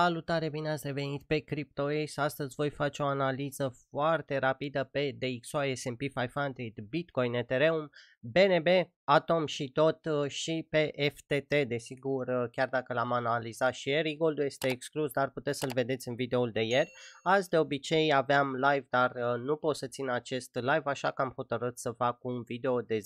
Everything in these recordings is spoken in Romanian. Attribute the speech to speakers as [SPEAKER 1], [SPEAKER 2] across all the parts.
[SPEAKER 1] Salutare, bine ați revenit pe CryptoAce, astăzi voi face o analiză foarte rapidă pe DXY, S&P 500, Bitcoin, Ethereum, BNB, Atom și tot uh, și pe FTT, desigur, uh, chiar dacă l-am analizat și ieri, gold este exclus, dar puteți să-l vedeți în videoul de ieri. Azi de obicei aveam live, dar uh, nu pot să țin acest live, așa că am hotărât să fac un video de 10-15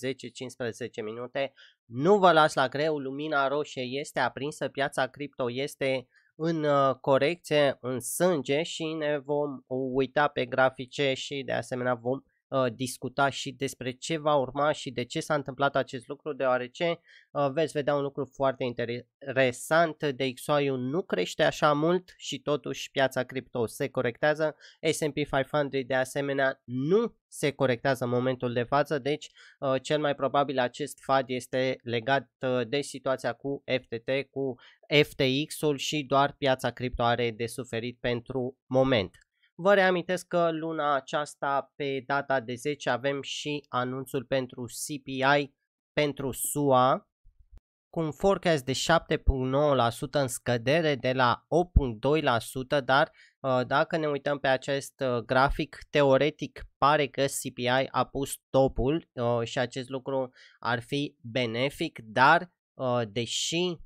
[SPEAKER 1] minute. Nu vă las la greu, lumina roșie este aprinsă, piața cripto este în uh, corecție, în sânge și ne vom uh, uita pe grafice și de asemenea vom Uh, discuta și despre ce va urma și de ce s-a întâmplat acest lucru, deoarece uh, veți vedea un lucru foarte interesant, de ul nu crește așa mult și totuși piața cripto se corectează, S&P 500 de asemenea nu se corectează în momentul de față, deci uh, cel mai probabil acest FAD este legat de situația cu FTT, cu FTX-ul și doar piața cripto are de suferit pentru moment. Vă reamintesc că luna aceasta, pe data de 10, avem și anunțul pentru CPI pentru SUA, cu un forecast de 7.9% în scădere de la 8.2%, dar uh, dacă ne uităm pe acest uh, grafic, teoretic pare că CPI a pus topul uh, și acest lucru ar fi benefic, dar deși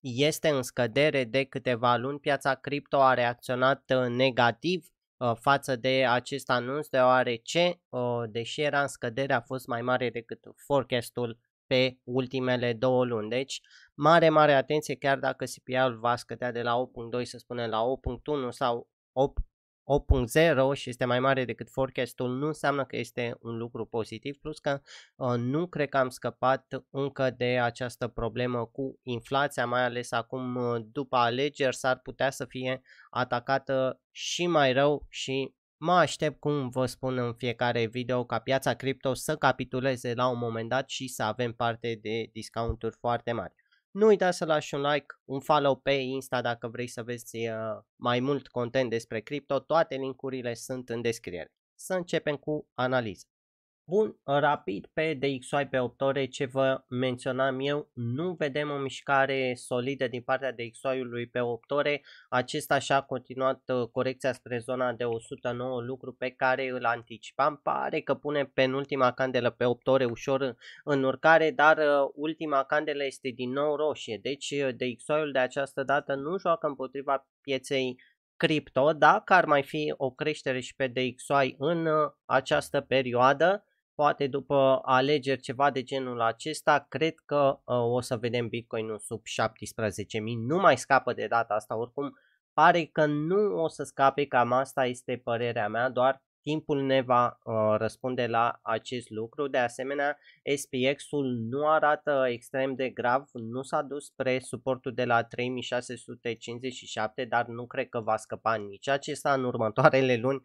[SPEAKER 1] este în scădere de câteva luni, piața cripto a reacționat negativ Uh, față de acest anunț, deoarece, uh, deși era în scădere, a fost mai mare decât forecastul pe ultimele două luni. Deci, mare, mare atenție, chiar dacă CPI-ul va scădea de la 8.2, să spunem, la 8.1 sau 8.0 și este mai mare decât forecastul, nu înseamnă că este un lucru pozitiv, plus că uh, nu cred că am scăpat încă de această problemă cu inflația, mai ales acum uh, după alegeri s-ar putea să fie atacată și mai rău și Mă aștept, cum vă spun în fiecare video, ca piața cripto să capituleze la un moment dat și să avem parte de discounturi foarte mari. Nu uita să lași un like, un follow pe Insta dacă vrei să vezi uh, mai mult content despre cripto. Toate linkurile sunt în descriere. Să începem cu analiza. Bun, rapid pe DXY pe 8 ore, ce vă menționam eu, nu vedem o mișcare solidă din partea DXY-ului pe 8 ore. Acesta și-a continuat uh, corecția spre zona de 109, lucru pe care îl anticipam. Pare că pune penultima candelă pe 8 ore ușor în urcare, dar uh, ultima candelă este din nou roșie. Deci uh, DXY-ul de această dată nu joacă împotriva pieței cripto, dacă ar mai fi o creștere și pe DXY în această perioadă, poate după alegeri ceva de genul acesta, cred că uh, o să vedem Bitcoin-ul sub 17.000, nu mai scapă de data asta oricum, pare că nu o să scape, cam asta este părerea mea, doar timpul ne va uh, răspunde la acest lucru. De asemenea, SPX-ul nu arată extrem de grav, nu s-a dus spre suportul de la 3657, dar nu cred că va scăpa nici acesta în următoarele luni uh,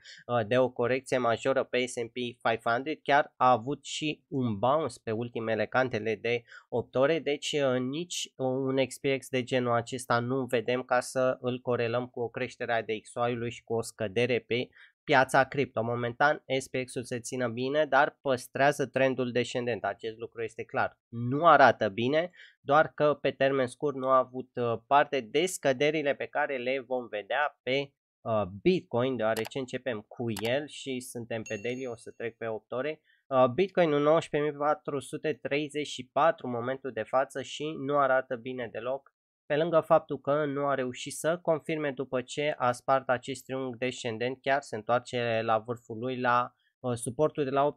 [SPEAKER 1] de o corecție majoră pe S&P 500. Chiar a avut și un bounce pe ultimele cantele de 8 ore, deci uh, nici uh, un SPX de genul acesta nu vedem ca să îl corelăm cu o creștere a DXY-ului și cu o scădere pe piața cripto. Momentan SPX-ul se țină bine, dar păstrează trendul descendent. Acest lucru este clar. Nu arată bine, doar că pe termen scurt nu a avut uh, parte de scăderile pe care le vom vedea pe uh, Bitcoin, deoarece începem cu el și suntem pe daily, o să trec pe 8 ore. Bitcoin uh, Bitcoinul 19.434 momentul de față și nu arată bine deloc pe lângă faptul că nu a reușit să confirme după ce a spart acest triunghi descendent, chiar se întoarce la vârful lui la uh, suportul de la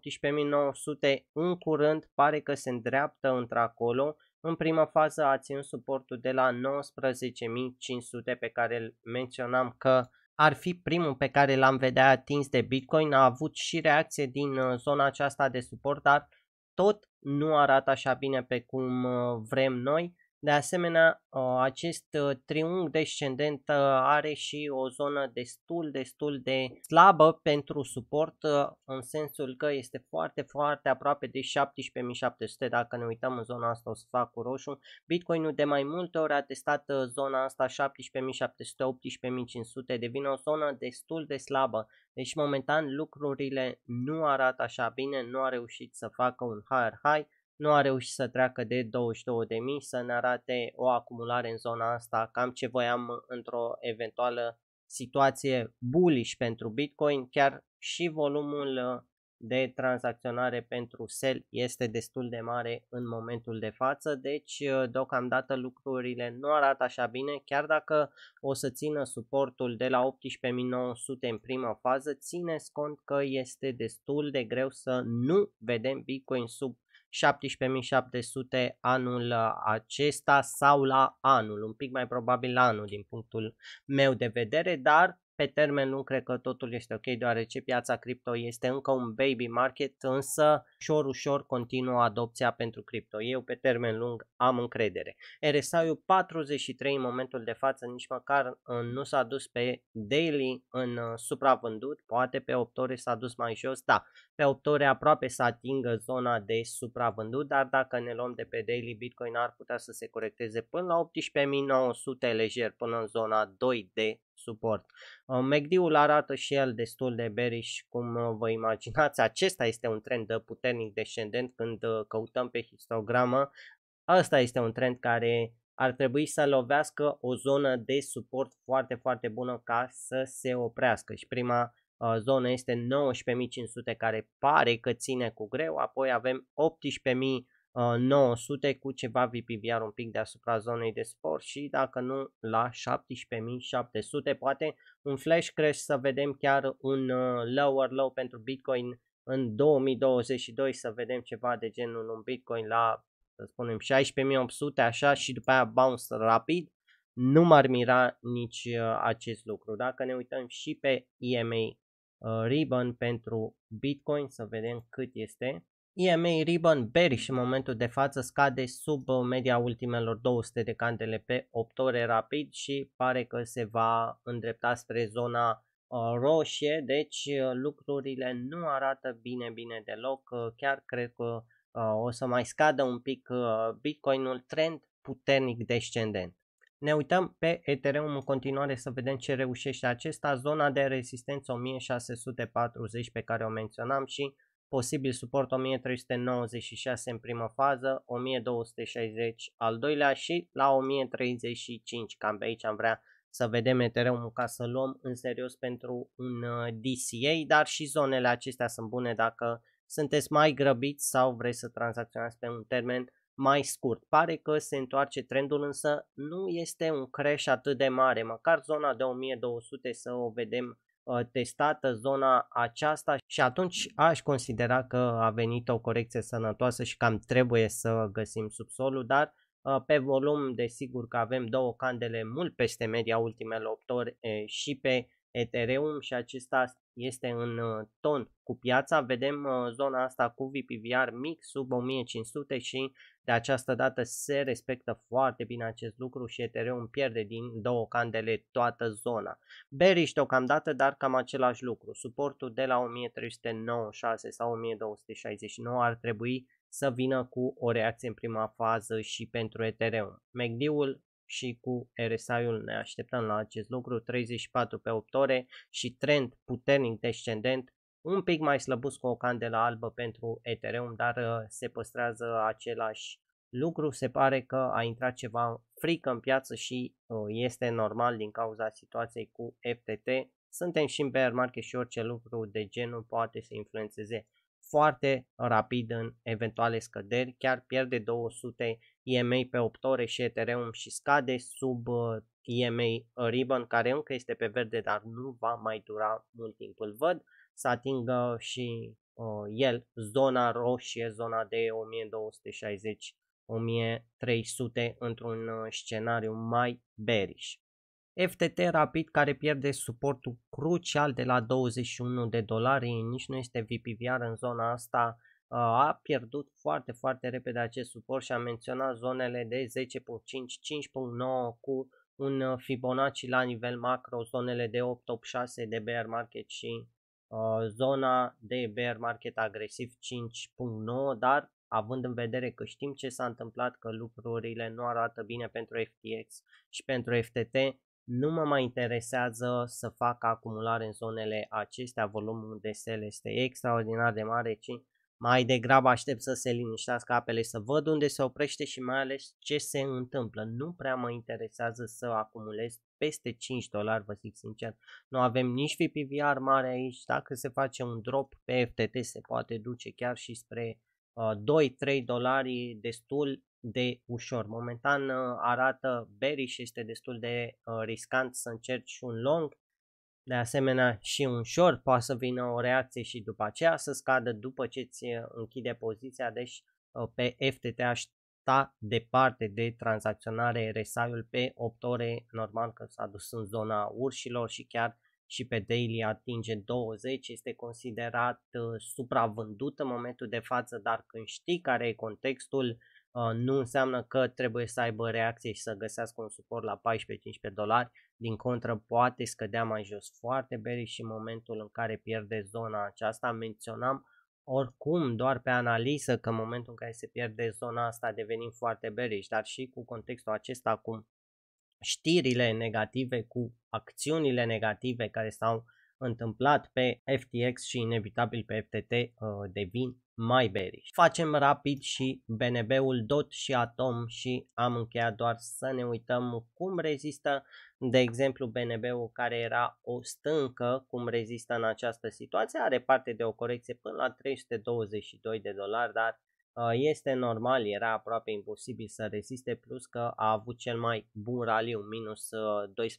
[SPEAKER 1] 18.900, în curând pare că se îndreaptă într-acolo, în prima fază a ținut suportul de la 19.500 pe care îl menționam că ar fi primul pe care l-am vedea atins de Bitcoin, a avut și reacție din ă, zona aceasta de suport, dar tot nu arată așa bine pe cum ă, vrem noi. De asemenea, uh, acest uh, triunghi descendent uh, are și o zonă destul, destul de slabă pentru suport, în sensul că este foarte, foarte aproape de 17.700. Dacă ne uităm în zona asta, o să fac cu roșu. Bitcoin Bitcoin-ul de mai multe ori a testat zona asta 17.700-18.500, devine o zonă destul de slabă. Deci, momentan, lucrurile nu arată așa bine, nu a reușit să facă un higher high nu a reușit să treacă de 22.000, să ne arate o acumulare în zona asta, cam ce voiam într-o eventuală situație bullish pentru Bitcoin, chiar și volumul de tranzacționare pentru sell este destul de mare în momentul de față, deci uh, deocamdată lucrurile nu arată așa bine, chiar dacă o să țină suportul de la 18.900 în prima fază, țineți cont că este destul de greu să nu vedem Bitcoin sub 17.700 anul uh, acesta sau la anul, un pic mai probabil la anul din punctul meu de vedere, dar pe termen nu cred că totul este ok, deoarece piața cripto este încă un baby market, însă ușor, ușor continuă adopția pentru cripto. Eu pe termen lung am încredere. RSI-ul 43 în momentul de față nici măcar uh, nu s-a dus pe daily în uh, supravândut, poate pe 8 ore s-a dus mai jos, da, pe 8 ore aproape să atingă zona de supravândut, dar dacă ne luăm de pe daily, Bitcoin ar putea să se corecteze până la 18.900 lejer până în zona 2 de suport. Uh, MACD-ul arată și el destul de bearish, cum uh, vă imaginați. Acesta este un trend uh, puternic descendent când căutăm pe histogramă. Asta este un trend care ar trebui să lovească o zonă de suport foarte, foarte bună ca să se oprească. Și prima zonă este 19.500 care pare că ține cu greu, apoi avem 18.000 900 uh, cu ceva VPVR un pic deasupra zonei de sport și dacă nu la 17.700 poate un flash crash să vedem chiar un uh, lower low pentru Bitcoin în 2022 să vedem ceva de genul un Bitcoin la să spunem 16.800 așa și după aia bounce rapid nu m-ar mira nici uh, acest lucru. Dacă ne uităm și pe EMA Ribbon pentru Bitcoin să vedem cât este EMA Ribbon bearish în momentul de față scade sub uh, media ultimelor 200 de candele pe 8 ore rapid și pare că se va îndrepta spre zona uh, roșie, deci uh, lucrurile nu arată bine, bine deloc, chiar cred că o să mai scadă un pic Bitcoinul, trend puternic descendent. Ne uităm pe Ethereum în continuare să vedem ce reușește acesta, zona de rezistență 1640 pe care o menționam și posibil suport 1396 în prima fază, 1260 al doilea și la 1035, cam pe aici am vrea să vedem ethereum ca să luăm în serios pentru un uh, DCA, dar și zonele acestea sunt bune dacă sunteți mai grăbiți sau vreți să tranzacționați pe un termen mai scurt. Pare că se întoarce trendul, însă nu este un crash atât de mare, măcar zona de 1200 să o vedem Uh, testată zona aceasta și atunci aș considera că a venit o corecție sănătoasă și cam trebuie să găsim subsolul, dar uh, pe volum desigur că avem două candele mult peste media ultimele 8 ore și pe Ethereum și acesta este în uh, ton cu piața. Vedem uh, zona asta cu VPVR mic sub 1500 și de această dată se respectă foarte bine acest lucru și Ethereum pierde din două candele toată zona. Bearish deocamdată, dar cam același lucru. Suportul de la 1396 sau 1269 ar trebui să vină cu o reacție în prima fază și pentru Ethereum. MACD-ul și cu RSI-ul ne așteptăm la acest lucru, 34 pe 8 ore și trend puternic descendent, un pic mai slăbus cu o candelă albă pentru Ethereum, dar uh, se păstrează același lucru, se pare că a intrat ceva frică în piață și uh, este normal din cauza situației cu FTT. Suntem și în bear market și orice lucru de genul poate să influențeze foarte rapid în eventuale scăderi, chiar pierde 200 EMA pe 8 ore și Ethereum și scade sub uh, EMA uh, Ribbon care încă este pe verde dar nu va mai dura mult timp. Îl văd să atingă și uh, el zona roșie, zona de 1260-1300 într-un uh, scenariu mai bearish. FTT rapid care pierde suportul crucial de la 21 de dolari, nici nu este VPVR în zona asta, a pierdut foarte, foarte repede acest suport și a menționat zonele de 10.5, 5.9 cu un uh, Fibonacci la nivel macro, zonele de 8.86 de bear market și uh, zona de bear market agresiv 5.9, dar având în vedere că știm ce s-a întâmplat, că lucrurile nu arată bine pentru FTX și pentru FTT, nu mă mai interesează să fac acumulare în zonele acestea, volumul de sel este extraordinar de mare, ci mai degrabă aștept să se liniștească apele, să văd unde se oprește și mai ales ce se întâmplă. Nu prea mă interesează să acumulez peste 5 dolari, vă zic sincer. Nu avem nici VPVR mare aici, dacă se face un drop pe FTT se poate duce chiar și spre uh, 2-3 dolari destul de ușor. Momentan uh, arată bearish, este destul de uh, riscant să încerci un long de asemenea, și un short poate să vină o reacție și după aceea să scadă după ce ți eh, închide poziția, deci uh, pe FTT aș sta departe de tranzacționare RSI-ul pe 8 ore, normal că s-a dus în zona urșilor și chiar și pe daily atinge 20, este considerat uh, supravândut în momentul de față, dar când știi care e contextul, Uh, nu înseamnă că trebuie să aibă reacție și să găsească un suport la 14-15 dolari, din contră poate scădea mai jos foarte bine și în momentul în care pierde zona aceasta, menționam oricum doar pe analiză că în momentul în care se pierde zona asta devenim foarte bearish, dar și cu contextul acesta cu știrile negative, cu acțiunile negative care s-au întâmplat pe FTX și inevitabil pe FTT uh, devin mai bearish. Facem rapid și BNB-ul DOT și ATOM și am încheiat doar să ne uităm cum rezistă, de exemplu BNB-ul care era o stâncă, cum rezistă în această situație, are parte de o corecție până la 322 de dolari, dar uh, este normal, era aproape imposibil să reziste, plus că a avut cel mai bun raliu, minus 12%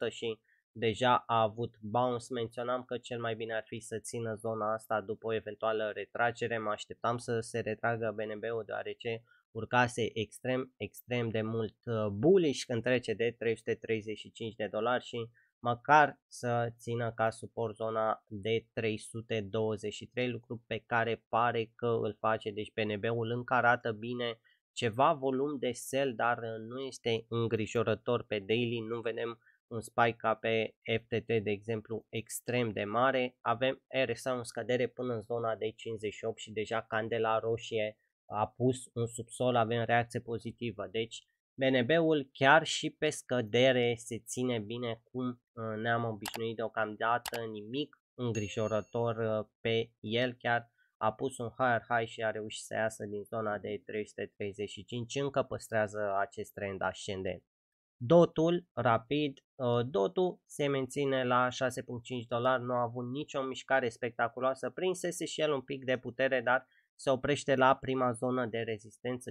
[SPEAKER 1] uh, și deja a avut bounce, menționam că cel mai bine ar fi să țină zona asta după o eventuală retragere, mă așteptam să se retragă BNB-ul deoarece urcase extrem, extrem de mult uh, bullish când trece de 335 de dolari și măcar să țină ca suport zona de 323, lucru pe care pare că îl face, deci bnb ul încă arată bine ceva volum de sell, dar nu este îngrijorător pe daily, nu vedem un spike pe FTT, de exemplu, extrem de mare, avem RSA în scădere până în zona de 58 și deja candela roșie a pus un subsol, avem reacție pozitivă. Deci BNB-ul chiar și pe scădere se ține bine cum uh, ne-am obișnuit deocamdată, nimic îngrijorător uh, pe el, chiar a pus un higher high și a reușit să iasă din zona de 335, încă păstrează acest trend ascendent. Dotul rapid, uh, dotul se menține la 6.5 dolari, nu a avut nicio mișcare spectaculoasă, prinsese și el un pic de putere, dar se oprește la prima zonă de rezistență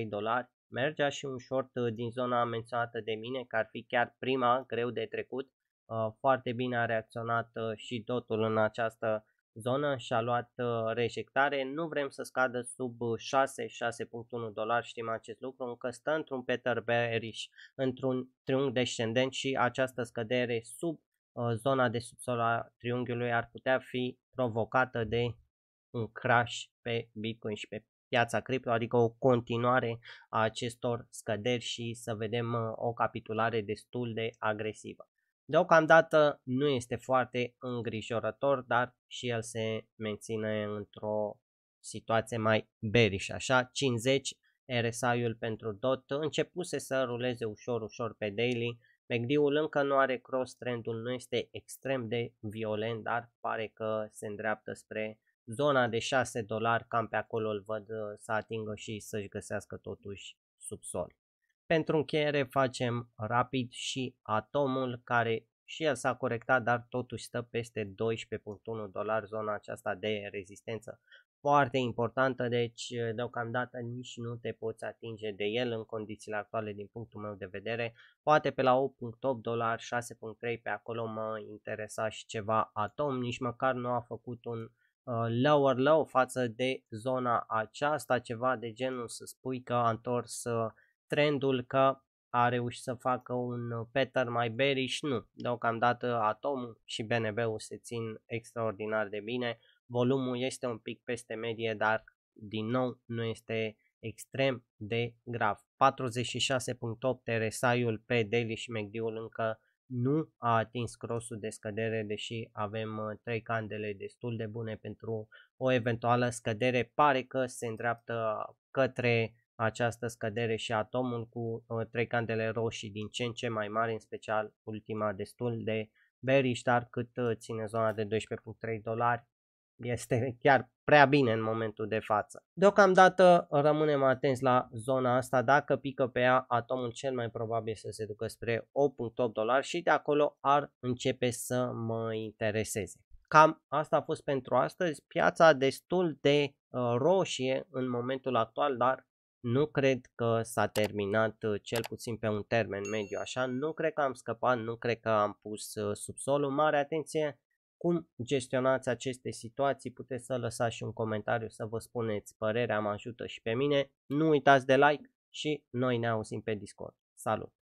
[SPEAKER 1] 7.3 dolari. Mergea și un short uh, din zona menționată de mine, care ar fi chiar prima, greu de trecut. Uh, foarte bine a reacționat și dotul în această zonă și a luat uh, rejectare. Nu vrem să scadă sub 6, uh, 6.1 dolari, știm acest lucru, încă stă într-un Peter bearish, într-un triunghi descendent și această scădere sub uh, zona de subsol a triunghiului ar putea fi provocată de un crash pe Bitcoin și pe piața cripto, adică o continuare a acestor scăderi și să vedem o capitulare destul de agresivă. Deocamdată nu este foarte îngrijorător, dar și el se menține într-o situație mai bearish, așa, 50 RSI-ul pentru DOT începuse să ruleze ușor, ușor pe daily, MACD-ul încă nu are cross trendul, nu este extrem de violent, dar pare că se îndreaptă spre zona de 6 dolari, cam pe acolo îl văd să atingă și să-și găsească totuși subsol. Pentru încheiere facem rapid și atomul care și el s-a corectat, dar totuși stă peste 12.1 dolari zona aceasta de rezistență foarte importantă, deci eh, deocamdată nici nu te poți atinge de el în condițiile actuale din punctul meu de vedere. Poate pe la 8.8 dolari, 6.3 pe acolo mă interesa și ceva atom, nici măcar nu a făcut un eh, lower low față de zona aceasta, ceva de genul să spui că a întors eh, trendul că a reușit să facă un uh, pattern mai bearish, nu. Deocamdată atom și BNB-ul se țin extraordinar de bine, volumul este un pic peste medie, dar din nou nu este extrem de grav. 46.8 RSI-ul pe daily și MACD-ul încă nu a atins crossul de scădere, deși avem 3 uh, candele destul de bune pentru o eventuală scădere. Pare că se îndreaptă către această scădere și atomul cu uh, trei candele roșii din ce în ce mai mari, în special ultima destul de bearish, dar cât uh, ține zona de 12.3 dolari, este chiar prea bine în momentul de față. Deocamdată uh, rămânem atenți la zona asta, dacă pică pe ea, atomul cel mai probabil să se ducă spre 8.8 dolari și de acolo ar începe să mă intereseze. Cam asta a fost pentru astăzi, piața destul de uh, roșie în momentul actual, dar nu cred că s-a terminat, uh, cel puțin pe un termen mediu așa, nu cred că am scăpat, nu cred că am pus uh, subsolul. Mare atenție cum gestionați aceste situații, puteți să lăsați și un comentariu să vă spuneți părerea, mă ajută și pe mine. Nu uitați de like și noi ne auzim pe Discord. Salut!